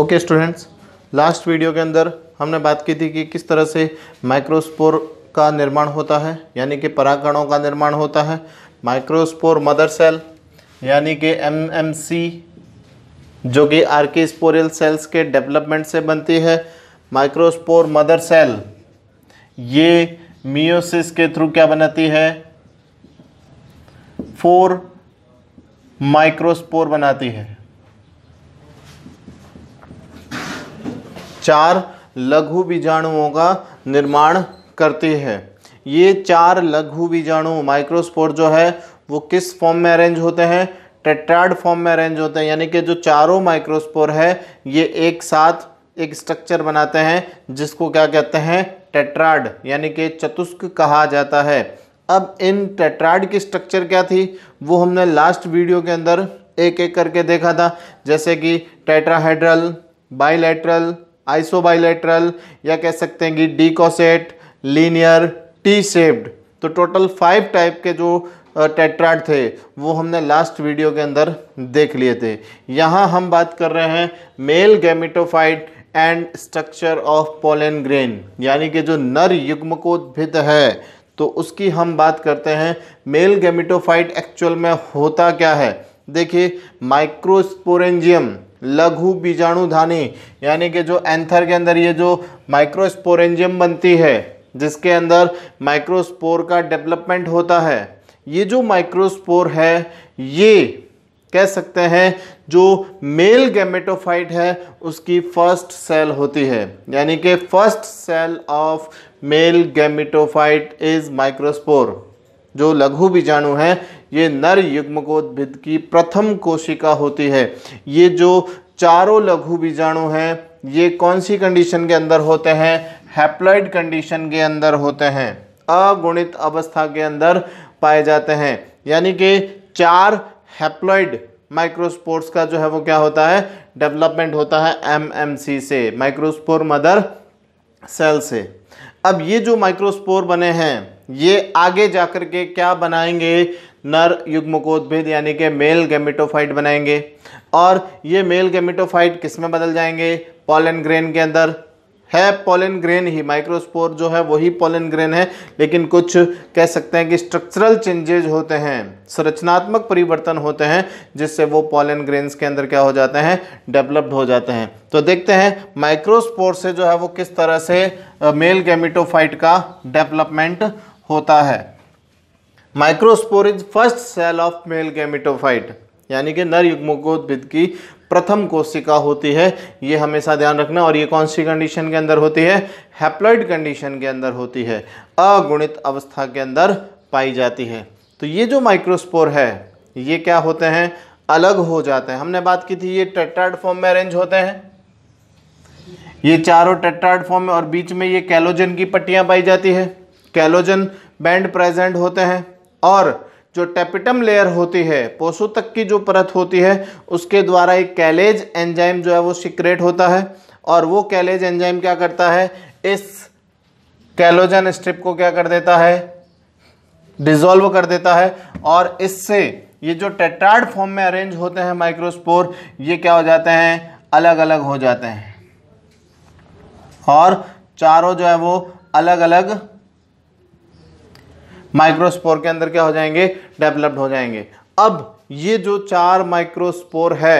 okay students last video के अंदर हमने बात की थी कि किस तरह से माइक्रोस्पोर का निर्माण होता है यानी कि परागणों का निर्माण होता है माइक्रोस्पोर मदर सेल यानी कि एम जो कि आर्की स्पोरियल सेल्स के डेवलपमेंट से बनती है माइक्रोस्पोर मदर सेल ये मियोसिस के थ्रू क्या बनाती है फोर माइक्रोस्पोर बनाती है चार लघु बीजाणुओं का निर्माण करती है ये चार लघु बीजाणु माइक्रोस्पोर जो है वो किस फॉर्म में अरेंज होते हैं टेट्राड फॉर्म में अरेंज होते हैं यानी कि जो चारों माइक्रोस्पोर है ये एक साथ एक स्ट्रक्चर बनाते हैं जिसको क्या कहते हैं टेट्राड यानी कि चतुष्क कहा जाता है अब इन टेट्राड की स्ट्रक्चर क्या थी वो हमने लास्ट वीडियो के अंदर एक एक करके देखा था जैसे कि टेट्राहेड्रल बाइलेट्रल आइसोबाइलेट्रल या कह सकते हैं कि डीकोसेट लीनियर टी शेप्ड तो टोटल फाइव टाइप के जो टेट्राड थे वो हमने लास्ट वीडियो के अंदर देख लिए थे यहाँ हम बात कर रहे हैं male gametophyte and structure of pollen grain यानी कि जो नर युग्मकोद्भिद है तो उसकी हम बात करते हैं मेल गैमिटोफाइट एक्चुअल में होता क्या है देखिए माइक्रोस्पोरेंजियम लघु बीजाणु धानी यानी कि जो एंथर के अंदर ये जो माइक्रोस्पोरेंजियम बनती है जिसके अंदर माइक्रोस्पोर का डेवलपमेंट होता है ये जो माइक्रोस्पोर है ये कह सकते हैं जो मेल गैमेटोफाइट है उसकी फर्स्ट सेल होती है यानी कि first cell of male gametophyte is microspore जो लघु बीजाणु हैं ये नर युग्मकोद्भिद की प्रथम कोशिका होती है ये जो चारों लघु बीजाणु हैं ये कौन सी कंडीशन के अंदर होते हैं हैप्लॉइड कंडीशन के अंदर होते हैं अगुणित अवस्था के अंदर पाए जाते हैं यानी कि चार हैप्लॉइड माइक्रोस्पोर्ट्स का जो है वो क्या होता है डेवलपमेंट होता है एमएमसी से माइक्रोस्पोर मदर सेल से अब ये जो माइक्रोस्पोर बने हैं ये आगे जाकर के क्या बनाएंगे नर युग्मकोद्भिद यानी कि मेल गेमिटोफाइट बनाएंगे और ये मेल गेमिटोफाइट किस में बदल जाएंगे पॉलन ग्रेन के अंदर है पॉलन ग्रेन ही माइक्रोस्पोर जो है वही पॉलन ग्रेन है लेकिन कुछ कह सकते हैं कि स्ट्रक्चरल चेंजेज होते हैं संरचनात्मक परिवर्तन होते हैं जिससे वो पॉलन ग्रेन्स के अंदर क्या हो जाते हैं डेवलप्ड हो जाते हैं तो देखते हैं माइक्रोस्पोर से जो है वो किस तरह से मेल गेमिटोफाइट का डेवलपमेंट होता है microspore is first cell of male gametophyte यानी कि नर युग्मकोद्भिद की प्रथम कोशिका होती है ये हमेशा ध्यान रखना और ये कौन सी कंडीशन के अंदर होती है हैप्लॉइड कंडीशन के अंदर होती है अगुणित अवस्था के अंदर पाई जाती है तो ये जो माइक्रोस्पोर है ये क्या होते हैं अलग हो जाते हैं हमने बात की थी ये टेट्राइड फॉर्म में अरेंज होते हैं ये चारों टेट्राइड फॉर्म में और बीच में ये कैलोजन की पट्टियाँ पाई जाती है कैलोजन बैंड प्रेजेंट होते हैं और जो टेपिटम लेयर होती है पोसो तक की जो परत होती है उसके द्वारा एक कैलेज एंजाइम जो है वो सिक्रेट होता है और वो कैलेज एंजाइम क्या करता है इस कैलोजन स्ट्रिप को क्या कर देता है डिजोल्व कर देता है और इससे ये जो टेट्राड फॉर्म में अरेंज होते हैं माइक्रोस्पोर ये क्या हो जाते हैं अलग अलग हो जाते हैं और चारों जो है वो अलग अलग माइक्रोस्पोर के अंदर क्या हो जाएंगे डेवलप्ड हो जाएंगे अब ये जो चार माइक्रोस्पोर है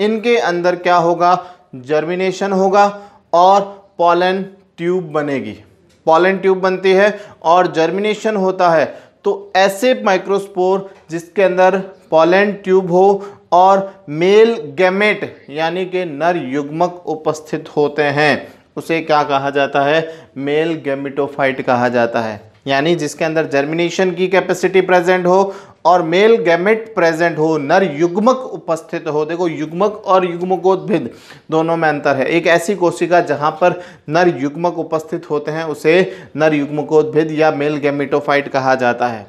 इनके अंदर क्या होगा जर्मिनेशन होगा और पॉलन ट्यूब बनेगी पॉलन ट्यूब बनती है और जर्मिनेशन होता है तो ऐसे माइक्रोस्पोर जिसके अंदर पॉलन ट्यूब हो और मेल गैमेट यानी कि नर युग्मक उपस्थित होते हैं उसे क्या कहा जाता है मेल गैमेटोफाइट कहा जाता है यानी जिसके अंदर जर्मिनेशन की कैपेसिटी प्रेजेंट हो और मेल गैमेट प्रेजेंट हो नर युग्मक उपस्थित हो देखो युग्मक और युग्मकोद्भिद दोनों में अंतर है एक ऐसी कोशिका जहां पर नर युग्मक उपस्थित होते हैं उसे नर युग्मकोद्भिद या मेल गैमेटोफाइट कहा जाता है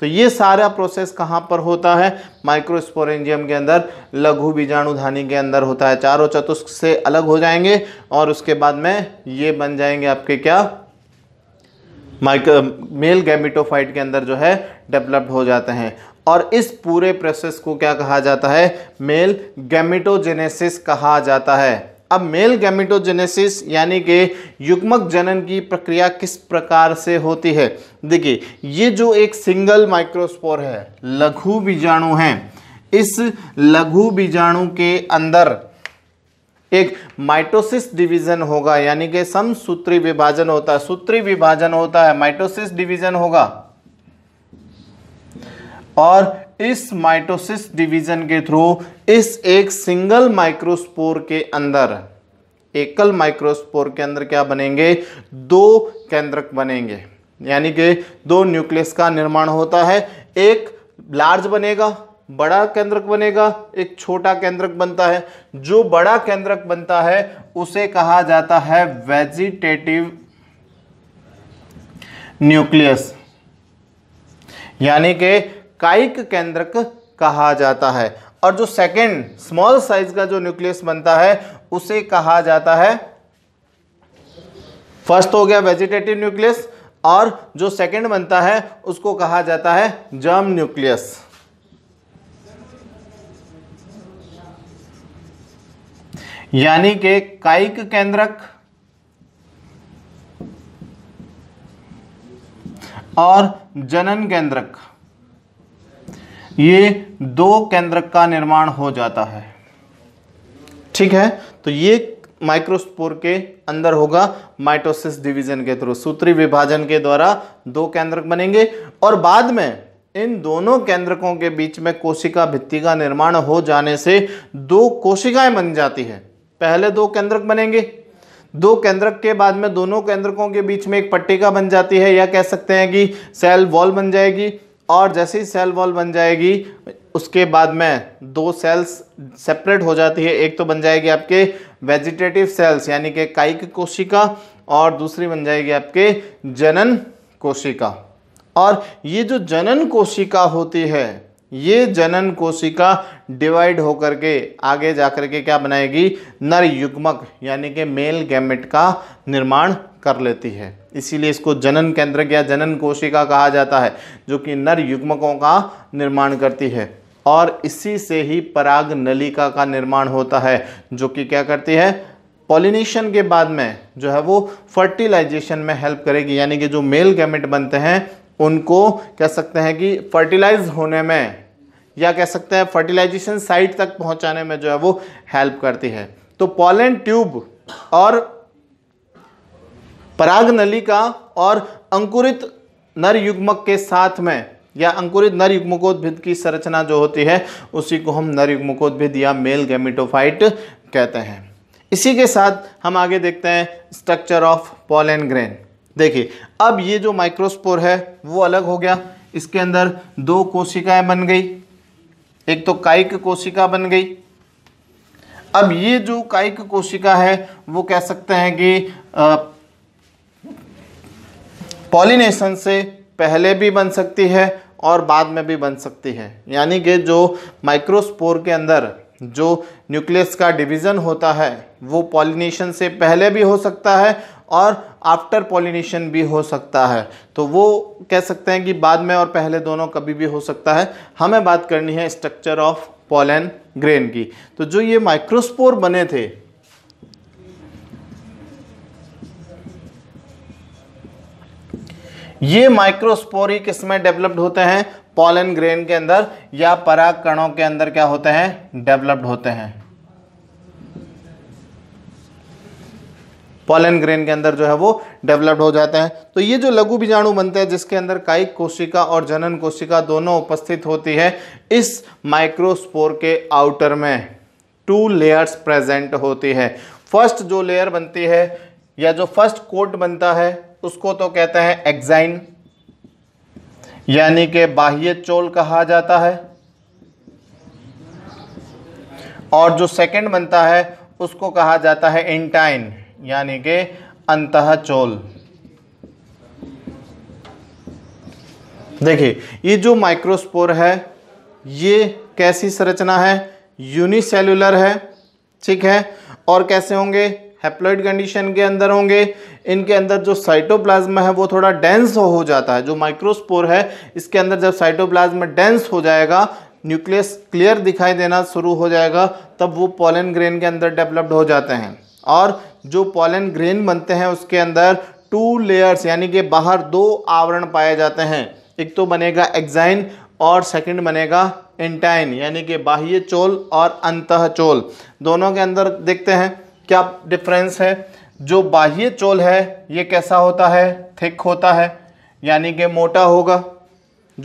तो ये सारा प्रोसेस कहाँ पर होता है माइक्रोस्पोरेंजियम के अंदर लघु बीजाणुधानी के अंदर होता है चारों चतुष्क से अलग हो जाएंगे और उसके बाद में ये बन जाएंगे आपके क्या माइक मेल गैमिटोफाइट के अंदर जो है डेवलप्ड हो जाते हैं और इस पूरे प्रोसेस को क्या कहा जाता है मेल गैमिटोजेनेसिस कहा जाता है अब मेल गैमिटोजेनेसिस यानी कि युग्मक जनन की प्रक्रिया किस प्रकार से होती है देखिए ये जो एक सिंगल माइक्रोस्पोर है लघु बीजाणु हैं इस लघु बीजाणु के अंदर एक माइटोसिस डिवीजन होगा यानी कि समसूत्री विभाजन होता है सूत्री विभाजन होता है माइटोसिस डिवीजन होगा और इस माइटोसिस डिवीजन के थ्रू इस एक सिंगल माइक्रोस्पोर के अंदर एकल माइक्रोस्पोर के अंदर क्या बनेंगे दो केंद्रक बनेंगे यानी कि दो न्यूक्लियस का निर्माण होता है एक लार्ज बनेगा बड़ा केंद्रक बनेगा एक छोटा केंद्रक बनता है जो बड़ा केंद्रक बनता है उसे कहा जाता है वेजिटेटिव न्यूक्लियस यानी के कायिक केंद्रक कहा जाता है और जो सेकेंड स्मॉल साइज का जो न्यूक्लियस बनता है उसे कहा जाता है फर्स्ट हो गया वेजिटेटिव न्यूक्लियस और जो सेकंड बनता है उसको कहा जाता है जर्म न्यूक्लियस यानी के कायिक केंद्रक और जनन केंद्रक ये दो केंद्रक का निर्माण हो जाता है ठीक है तो ये माइक्रोस्पोर के अंदर होगा माइटोसिस डिवीजन के थ्रू सूत्री विभाजन के द्वारा दो केंद्रक बनेंगे और बाद में इन दोनों केंद्रकों के बीच में कोशिका भित्ति का निर्माण हो जाने से दो कोशिकाएं बन जाती है पहले दो केंद्रक बनेंगे दो केंद्रक के बाद में दोनों केंद्रकों के बीच में एक पट्टिका बन जाती है या कह सकते हैं कि सेल वॉल बन जाएगी और जैसे ही सेल वॉल बन जाएगी उसके बाद में दो सेल्स सेपरेट हो जाती है एक तो बन जाएगी आपके वेजिटेटिव सेल्स यानी कि कायिक कोशिका और दूसरी बन जाएगी आपके जनन कोशिका और ये जो जनन कोशिका होती है ये जनन कोशिका डिवाइड होकर के आगे जाकर के क्या बनाएगी नर युग्मक यानी कि मेल गैमेट का निर्माण कर लेती है इसीलिए इसको जनन केंद्र या जनन कोशिका कहा जाता है जो कि नर युग्मकों का निर्माण करती है और इसी से ही पराग नलिका का निर्माण होता है जो कि क्या करती है पॉलिनेशन के बाद में जो है वो फर्टिलाइजेशन में हेल्प करेगी यानी कि जो मेल गैमेट बनते हैं उनको कह सकते हैं कि फर्टिलाइज होने में या कह सकते हैं फर्टिलाइजेशन साइट तक पहुंचाने में जो है वो हेल्प करती है तो पॉलन ट्यूब और पराग नली का और अंकुरित नर युग्मक के साथ में या अंकुरित नर युग्मकोद्भिद की संरचना जो होती है उसी को हम नर युग्मकोद्भिद या मेल गैमिटोफाइट कहते हैं इसी के साथ हम आगे देखते हैं स्ट्रक्चर ऑफ पॉलन ग्रेन देखिए अब ये जो माइक्रोस्पोर है वो अलग हो गया इसके अंदर दो कोशिकाएं बन गई एक तो कायिक कोशिका बन गई अब ये जो कायिक कोशिका है वो कह सकते हैं कि पॉलिनेशन से पहले भी बन सकती है और बाद में भी बन सकती है यानी कि जो माइक्रोस्पोर के अंदर जो न्यूक्लियस का डिवीज़न होता है वो पॉलिनेशन से पहले भी हो सकता है और आफ्टर पॉलिनेशन भी हो सकता है तो वो कह सकते हैं कि बाद में और पहले दोनों कभी भी हो सकता है हमें बात करनी है स्ट्रक्चर ऑफ पॉलन ग्रेन की तो जो ये माइक्रोस्पोर बने थे ये माइक्रोस्पोर ही किसमें डेवलप्ड होते हैं पॉलन ग्रेन के अंदर या पराग कणों के अंदर क्या होते हैं डेवलप्ड होते हैं पॉलन ग्रेन के अंदर जो है वो डेवलप्ड हो जाते हैं तो ये जो लघु बीजाणु बनते हैं जिसके अंदर कायिक कोशिका और जनन कोशिका दोनों उपस्थित होती है इस माइक्रोस्पोर के आउटर में टू लेयर्स प्रेजेंट होती है फर्स्ट जो लेयर बनती है या जो फर्स्ट कोट बनता है उसको तो कहते हैं एग्जाइन यानी कि बाह्य चोल कहा जाता है और जो सेकंड बनता है उसको कहा जाता है इंटाइन यानी के अंत चोल देखिए ये जो माइक्रोस्पोर है ये कैसी संरचना है यूनिसेलुलर है ठीक है और कैसे होंगे हेप्लॉइड कंडीशन के अंदर होंगे इनके अंदर जो साइटोप्लाज्मा है वो थोड़ा डेंस हो जाता है जो माइक्रोस्पोर है इसके अंदर जब साइटोप्लाज्मा डेंस हो जाएगा न्यूक्लियस क्लियर दिखाई देना शुरू हो जाएगा तब वो पॉलन ग्रेन के अंदर डेवलप्ड हो जाते हैं और जो पॉलन ग्रेन बनते हैं उसके अंदर टू लेयर्स यानी कि बाहर दो आवरण पाए जाते हैं एक तो बनेगा एग्जाइन और सेकंड बनेगा एंटाइन यानी कि बाह्य चोल और अंत चोल दोनों के अंदर देखते हैं क्या डिफरेंस है जो बाह्य चोल है ये कैसा होता है थिक होता है यानी कि मोटा होगा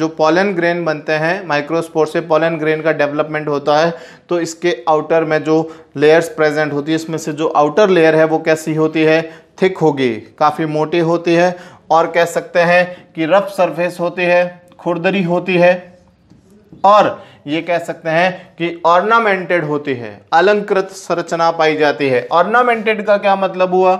जो पॉलन ग्रेन बनते हैं माइक्रोस्पोर से पॉलन ग्रेन का डेवलपमेंट होता है तो इसके आउटर में जो लेयर्स प्रेजेंट होती है इसमें से जो आउटर लेयर है वो कैसी होती है थिक होगी काफ़ी मोटी होती है और कह सकते हैं कि रफ सरफेस होती है खुरदरी होती है और ये कह सकते हैं कि ऑर्नामेंटेड होती है अलंकृत संरचना पाई जाती है ऑर्नामेंटेड का क्या मतलब हुआ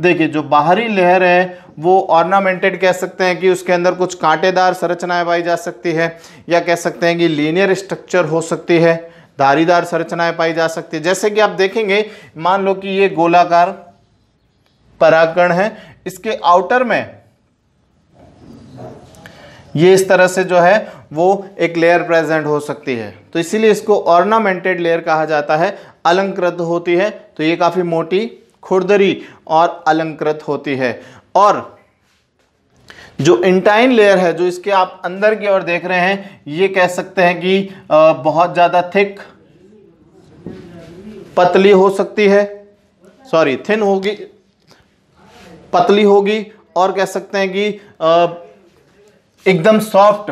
देखिए जो बाहरी लहर है वो ऑर्नामेंटेड कह सकते हैं कि उसके अंदर कुछ कांटेदार संरचनाएं पाई जा सकती है या कह सकते हैं कि लीनियर स्ट्रक्चर हो सकती है धारीदार संरचनाएं पाई जा सकती है जैसे कि आप देखेंगे मान लो कि ये गोलाकार पराकरण है इसके आउटर में ये इस तरह से जो है वो एक लेयर प्रेजेंट हो सकती है तो इसीलिए इसको ऑर्नामेंटेड लेयर कहा जाता है अलंकृत होती है तो ये काफ़ी मोटी खुरदरी और अलंकृत होती है और जो इंटाइन लेयर है जो इसके आप अंदर की ओर देख रहे हैं ये कह सकते हैं कि बहुत ज़्यादा थिक पतली हो सकती है सॉरी थिन होगी पतली होगी और कह सकते हैं कि एकदम सॉफ्ट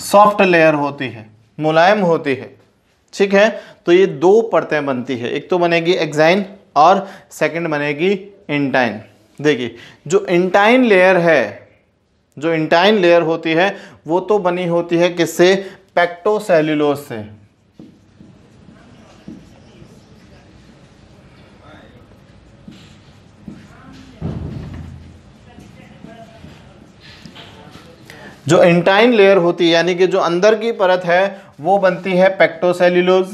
सॉफ्ट लेयर होती है मुलायम होती है ठीक है तो ये दो परतें बनती है एक तो बनेगी एक्साइन और सेकंड बनेगी इंटाइन देखिए जो इंटाइन लेयर है जो इंटाइन लेयर होती है वो तो बनी होती है किससे पैक्टोसेल्यूलोज से जो इंटाइन लेयर होती है यानी कि जो अंदर की परत है वो बनती है पेक्टोसेल्यूलोज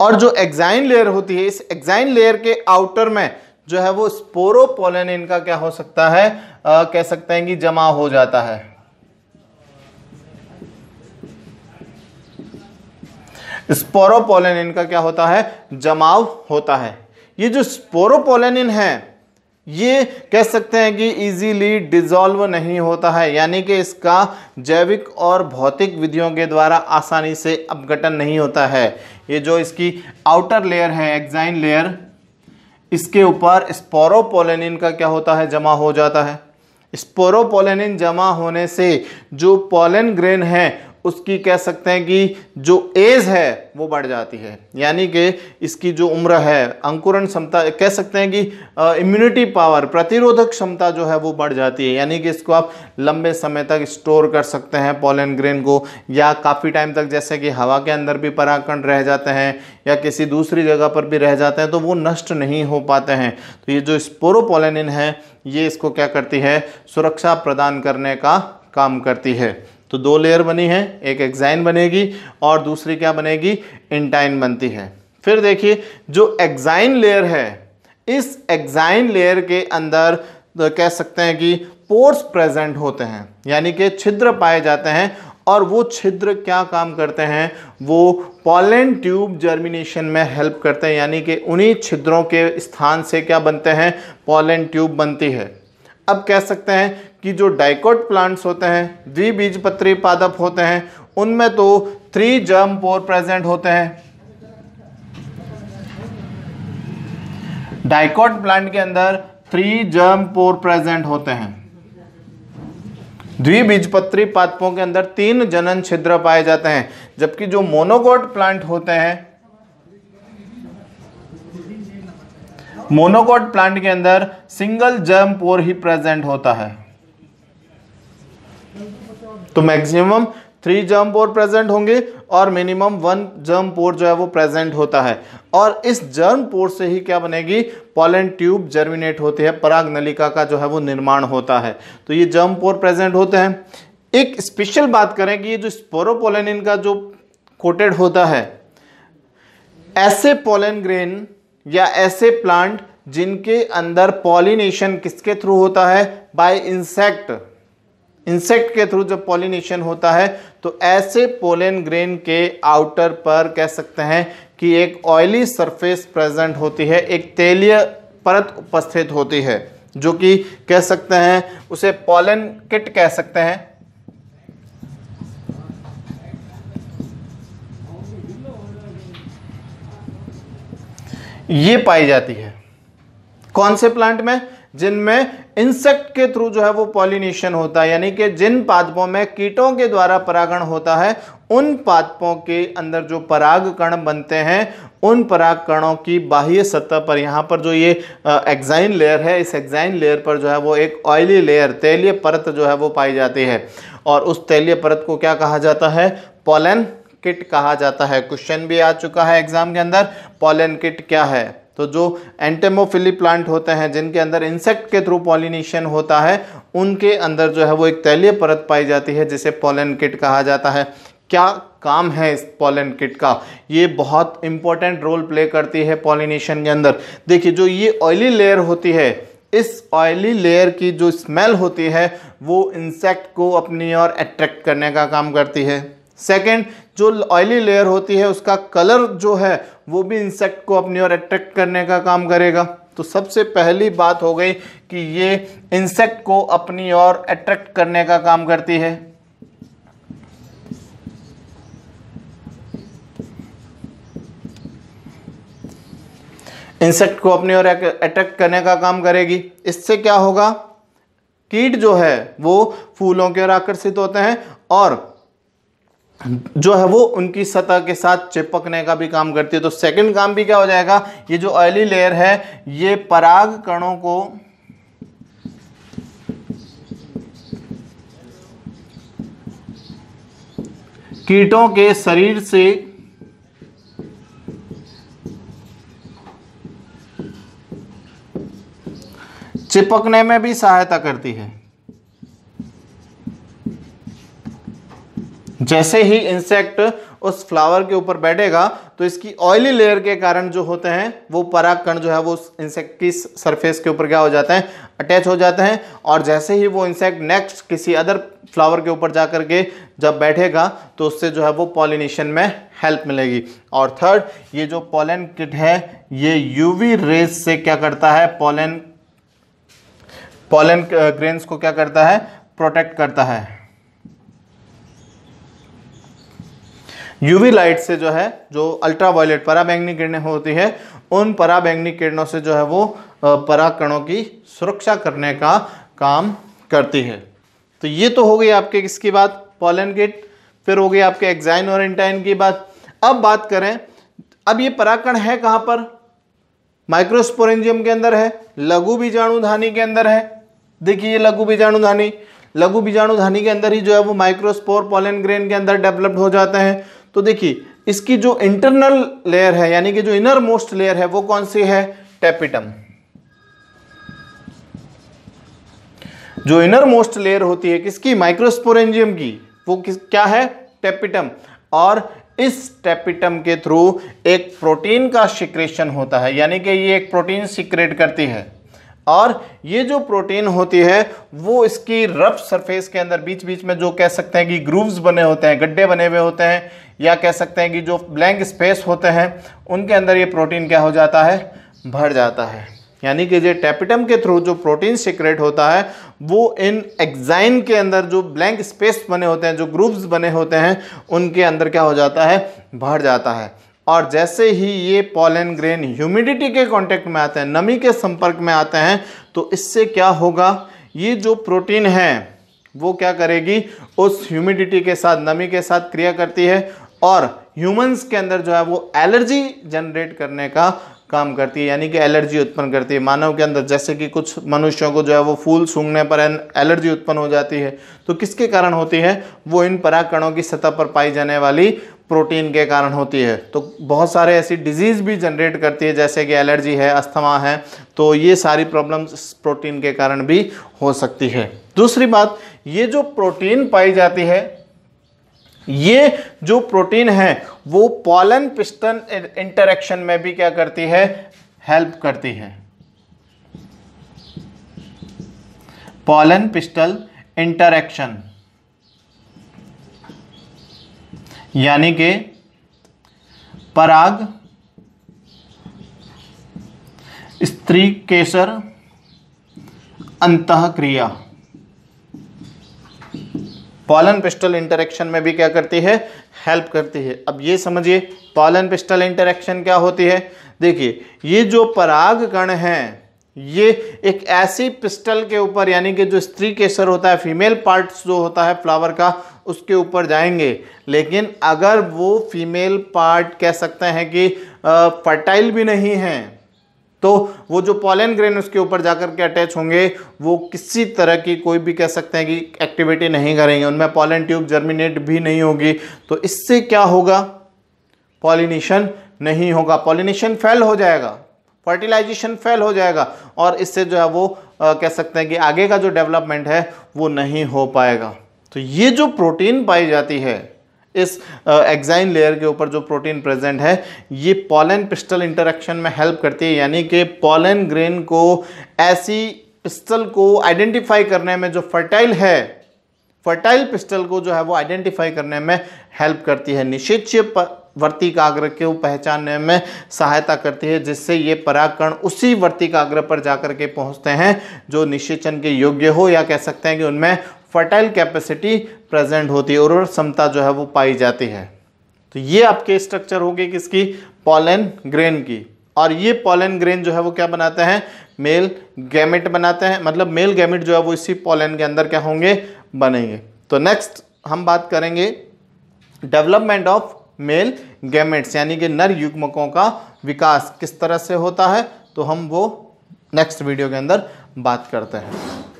और जो एग्जाइन लेयर होती है इस एग्जाइन लेयर के आउटर में जो है वो स्पोरोपोलन इनका क्या हो सकता है आ, कह सकते हैं कि जमा हो जाता है स्पोरोपोलन इनका क्या होता है जमाव होता है ये जो स्पोरोपोलेनिन है ये कह सकते हैं कि इजीली डिजॉल्व नहीं होता है यानी कि इसका जैविक और भौतिक विधियों के द्वारा आसानी से अपघटन नहीं होता है ये जो इसकी आउटर लेयर है एग्जाइन लेयर इसके ऊपर स्पोरोपोलेनिन का क्या होता है जमा हो जाता है स्पोरोपोलेनिन जमा होने से जो पोलन ग्रेन है उसकी कह सकते हैं कि जो एज है वो बढ़ जाती है यानी कि इसकी जो उम्र है अंकुरण क्षमता कह सकते हैं कि इम्यूनिटी पावर प्रतिरोधक क्षमता जो है वो बढ़ जाती है यानी कि इसको आप लंबे समय तक स्टोर कर सकते हैं पोलन ग्रेन को या काफ़ी टाइम तक जैसे कि हवा के अंदर भी पराकण रह जाते हैं या किसी दूसरी जगह पर भी रह जाते हैं तो वो नष्ट नहीं हो पाते हैं तो ये जो स्पोरोपोलेनिन है ये इसको क्या करती है सुरक्षा प्रदान करने का काम करती है तो दो लेयर बनी है एक एग्जाइन बनेगी और दूसरी क्या बनेगी इंटाइन बनती है फिर देखिए जो एग्जाइन लेयर है इस एग्जाइन लेयर के अंदर तो कह सकते हैं कि पोर्स प्रेजेंट होते हैं यानी कि छिद्र पाए जाते हैं और वो छिद्र क्या काम करते हैं वो पॉलन ट्यूब जर्मिनेशन में हेल्प करते हैं यानी कि उन्हीं छिद्रों के स्थान से क्या बनते हैं पॉलन ट्यूब बनती है अब कह सकते हैं कि जो डाइकोट प्लांट्स होते हैं द्विबीजपत्री पादप होते हैं उनमें तो थ्री जर्म पोर प्रेजेंट होते हैं डाइकोट प्लांट के अंदर थ्री जर्म पोर प्रेजेंट होते हैं द्विबीजपत्री पादपों के अंदर तीन जनन छिद्र पाए जाते हैं जबकि जो मोनोकोट प्लांट होते हैं मोनोकोट प्लांट के अंदर सिंगल जर्म पोर ही प्रेजेंट होता है तो maximum three germ pore present होंगे और मिनिमम वन जर्म पोर जो है वो प्रेजेंट होता है और इस जर्म पोर से ही क्या बनेगी पॉलन ट्यूब जर्मिनेट होती है पराग नलिका का जो है वो निर्माण होता है तो ये जर्म पोर प्रेजेंट होते हैं एक स्पेशल बात करें कि ये जो स्पोरोपोलिन का जो कोटेड होता है ऐसे पोलन ग्रेन या ऐसे प्लांट जिनके अंदर पॉलिनेशन किसके थ्रू होता है बाय इंसेक्ट इंसेक्ट के थ्रू जब पॉलिनेशन होता है तो ऐसे पोलन ग्रेन के आउटर पर कह सकते हैं कि एक ऑयली सरफेस प्रेजेंट होती है एक तेलीय परत उपस्थित होती है जो कि कह सकते हैं उसे पोलन किट कह सकते हैं ये पाई जाती है कौन से प्लांट में जिनमें इंसेक्ट के थ्रू जो है वो पॉलिनेशन होता है यानी कि जिन पादपों में कीटों के द्वारा परागण होता है उन पादपों के अंदर जो पराग कण बनते हैं उन पराग कणों की बाह्य सतह पर यहाँ पर जो ये एग्जाइन लेयर है इस एग्जाइन लेयर पर जो है वो एक ऑयली लेयर तैलीय परत जो है वो पाई जाती है और उस तैलीय परत को क्या कहा जाता है पॉलन किट कहा जाता है क्वेश्चन भी आ चुका है एग्जाम के अंदर पॉलन किट क्या है तो जो एंटेमोफिली प्लांट होते हैं जिनके अंदर इंसेक्ट के थ्रू पॉलिनेशन होता है उनके अंदर जो है वो एक तैलीय परत पाई जाती है जिसे पोलन किट कहा जाता है क्या काम है इस पोलन किट का ये बहुत इंपॉर्टेंट रोल प्ले करती है पॉलिनेशन के अंदर देखिए जो ये ऑयली लेयर होती है इस ऑयली लेयर की जो स्मेल होती है वो इंसेक्ट को अपनी ओर अट्रैक्ट करने का काम करती है सेकंड जो ऑयली लेयर होती है उसका कलर जो है वो भी इंसेक्ट को अपनी ओर अट्रैक्ट करने का काम करेगा तो सबसे पहली बात हो गई कि ये इंसेक्ट को अपनी ओर अट्रैक्ट करने का काम करती है इंसेक्ट को अपनी ओर अट्रैक्ट करने का काम करेगी इससे क्या होगा कीट जो है वो फूलों की ओर आकर्षित होते हैं और जो है वो उनकी सतह के साथ चिपकने का भी काम करती है तो सेकंड काम भी क्या हो जाएगा ये जो ऑयली लेयर है ये पराग कणों को कीटों के शरीर से चिपकने में भी सहायता करती है जैसे ही इंसेक्ट उस फ्लावर के ऊपर बैठेगा तो इसकी ऑयली लेयर के कारण जो होते हैं वो परागकण जो है वो इंसेक्ट की सरफेस के ऊपर क्या हो जाते हैं अटैच हो जाते हैं और जैसे ही वो इंसेक्ट नेक्स्ट किसी अदर फ्लावर के ऊपर जा के जब बैठेगा तो उससे जो है वो पॉलिनेशन में हेल्प मिलेगी और थर्ड ये जो पोलन किट है ये यूवी रेस से क्या करता है पोलन पोलन ग्रेन्स को क्या करता है प्रोटेक्ट करता है यूवी लाइट से जो है जो अल्ट्रा वायलेट पराबैंगनी किरणें होती है उन पराबैंगनी किरणों से जो है वो पराकणों की सुरक्षा करने का काम करती है तो ये तो हो गई आपके किसकी बात पॉलन गेट फिर हो गई आपके एग्जाइन और इंटाइन की बात अब बात करें अब ये पराकण है कहाँ पर माइक्रोस्पोरेंजियम के अंदर है लघु बीजाणुधानी के अंदर है देखिए ये लघु बीजाणुधानी लघु बीजाणुधानी के अंदर ही जो है वो माइक्रोस्पोर पॉलन ग्रेन के अंदर डेवलप्ड हो जाते हैं तो देखिए इसकी जो इंटरनल लेयर है यानी कि जो इनर मोस्ट लेयर है वो कौन सी है टेपिटम जो इनर मोस्ट लेयर होती है किसकी माइक्रोस्पोरेंजियम की वो किस क्या है टेपिटम और इस टेपिटम के थ्रू एक प्रोटीन का सिक्रेशन होता है यानी कि ये एक प्रोटीन सिक्रेट करती है और ये जो प्रोटीन होती है वो इसकी रफ सरफेस के अंदर बीच बीच में जो कह सकते हैं कि ग्रूव्स बने होते हैं गड्ढे बने हुए होते हैं या कह सकते हैं कि जो ब्लैंक स्पेस होते हैं उनके अंदर ये प्रोटीन क्या हो जाता है भर जाता है यानी कि जो टैपिटम के थ्रू जो प्रोटीन सिक्रेट होता है वो इन एग्जाइन के अंदर जो ब्लैंक स्पेस बने होते हैं जो ग्रूव्स बने होते हैं उनके अंदर क्या हो जाता है भर जाता है और जैसे ही ये पॉलन ग्रेन ह्यूमिडिटी के कांटेक्ट में आते हैं नमी के संपर्क में आते हैं तो इससे क्या होगा ये जो प्रोटीन है वो क्या करेगी उस ह्यूमिडिटी के साथ नमी के साथ क्रिया करती है और ह्यूमंस के अंदर जो है वो एलर्जी जनरेट करने का काम करती है यानी कि एलर्जी उत्पन्न करती है मानव के अंदर जैसे कि कुछ मनुष्यों को जो है वो फूल सूंघने पर एलर्जी उत्पन्न हो जाती है तो किसके कारण होती है वो इन पराकणों की सतह पर पाई जाने वाली प्रोटीन के कारण होती है तो बहुत सारे ऐसी डिजीज़ भी जनरेट करती है जैसे कि एलर्जी है अस्थमा है तो ये सारी प्रॉब्लम्स प्रोटीन के कारण भी हो सकती है दूसरी बात ये जो प्रोटीन पाई जाती है ये जो प्रोटीन है वो पॉलन पिस्टन इंटरेक्शन में भी क्या करती है हेल्प करती है पॉलन पिस्टल इंटरेक्शन यानी कि पराग स्त्री केसर अंत क्रिया पॉलन पिस्टल इंटरेक्शन में भी क्या करती है हेल्प करती है अब ये समझिए पॉलन पिस्टल इंटरेक्शन क्या होती है देखिए ये जो पराग कण हैं ये एक ऐसी पिस्टल के ऊपर यानी कि जो स्त्री केसर होता है फीमेल पार्ट्स जो होता है फ्लावर का उसके ऊपर जाएंगे लेकिन अगर वो फीमेल पार्ट कह सकते हैं कि फर्टाइल भी नहीं है तो वो जो पॉलन ग्रेन उसके ऊपर जाकर के अटैच होंगे वो किसी तरह की कोई भी कह सकते हैं कि एक्टिविटी नहीं करेंगे उनमें पॉलन ट्यूब जर्मिनेट भी नहीं होगी तो इससे क्या होगा पॉलिनेशन नहीं होगा पॉलिनेशन फेल हो जाएगा फर्टिलाइजेशन फेल हो जाएगा और इससे जो है वो आ, कह सकते हैं कि आगे का जो डेवलपमेंट है वो नहीं हो पाएगा तो ये जो प्रोटीन पाई जाती है इस एग्जाइन लेयर के ऊपर जो प्रोटीन प्रेजेंट है ये पॉलन पिस्टल इंटरेक्शन में हेल्प करती है यानी कि पॉलन ग्रेन को ऐसी पिस्टल को आइडेंटिफाई करने में जो फर्टाइल है फर्टाइल पिस्टल को जो है वो आइडेंटिफाई करने में हेल्प करती है निषेच्य वर्तिकाग्र को पहचानने में सहायता करती है जिससे ये पराकरण उसी वर्तिकाग्र पर जाकर के पहुंचते हैं जो निषेचन के योग्य हो या कह सकते हैं कि उनमें फर्टाइल कैपेसिटी प्रेजेंट होती है और क्षमता जो है वो पाई जाती है तो ये आपके स्ट्रक्चर होगी किसकी पॉलन ग्रेन की और ये पॉलन ग्रेन जो है वो क्या बनाते हैं मेल गैमेट बनाते हैं मतलब मेल गैमेट जो है वो इसी पॉलन के अंदर क्या होंगे बनेंगे तो नेक्स्ट हम बात करेंगे डेवलपमेंट ऑफ मेल गैमेट्स यानी कि नर युग्मकों का विकास किस तरह से होता है तो हम वो नेक्स्ट वीडियो के अंदर बात करते हैं